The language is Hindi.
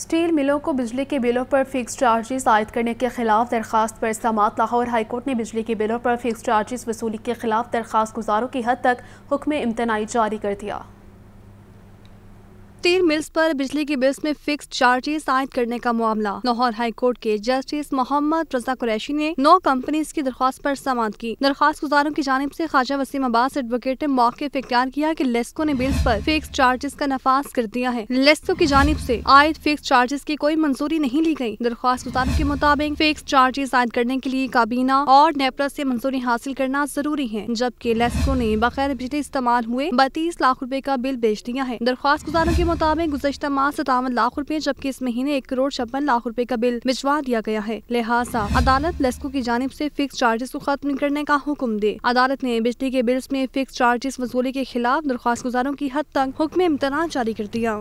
स्टील मिलों को बिजली के बिलों पर फिक्स चार्जेस आयद करने के खिलाफ दरखास्त पर इस्तेमाल लाहौर हाईकोर्ट ने बिजली के बिलों पर फिक्स चार्जेस वसूली के खिलाफ दरखास्त गुजारों की हद तक हुक्म इम्तनाई जारी कर दिया स्टील मिल्स पर बिजली के बिल्स में फिक्स चार्जेस आयद करने का मामला लाहौर हाई कोर्ट के जस्टिस मोहम्मद रजा कुरैशी ने नौ कंपनीज की दरख्वास्त पर समाप्त की दरख्वास्त गुजारों की जानब ऐसी ख्वाजा वसीम अब्बास एडवोकेट ने मौके पर इख्तियार किया की कि लेस्को ने बिल्स आरोप फिक्स चार्जेस का नफाज कर दिया है लेस्को की जानब ऐसी आयद फिक्स चार्जेस की कोई मंजूरी नहीं ली गयी दरख्वास्त गुजारों के मुताबिक फिक्स चार्जेस आयद करने के लिए काबीना और नेपरा ऐसी मंजूरी हासिल करना जरूरी है जबकि लेस्को ने बगैर बिजली इस्तेमाल हुए बत्तीस लाख रूपए का बिल बेच दिया है दरख्वास्त गुजारों के मुताबिक गुजशत माह सतावन लाख रूपए जबकि इस महीने एक करोड़ छप्पन लाख रूपए का बिल भिजवा दिया गया है लिहाजा अदालत लेस्को की जानब ऐसी फिक्स चार्जेस को खत्म करने का हुक्म दे अदालत ने बिजली के बिल्स में फिक्स चार्जेस वसूली के खिलाफ दरख्वास्त गुजारों की हद तक हुक्म इम्तना जारी कर दिया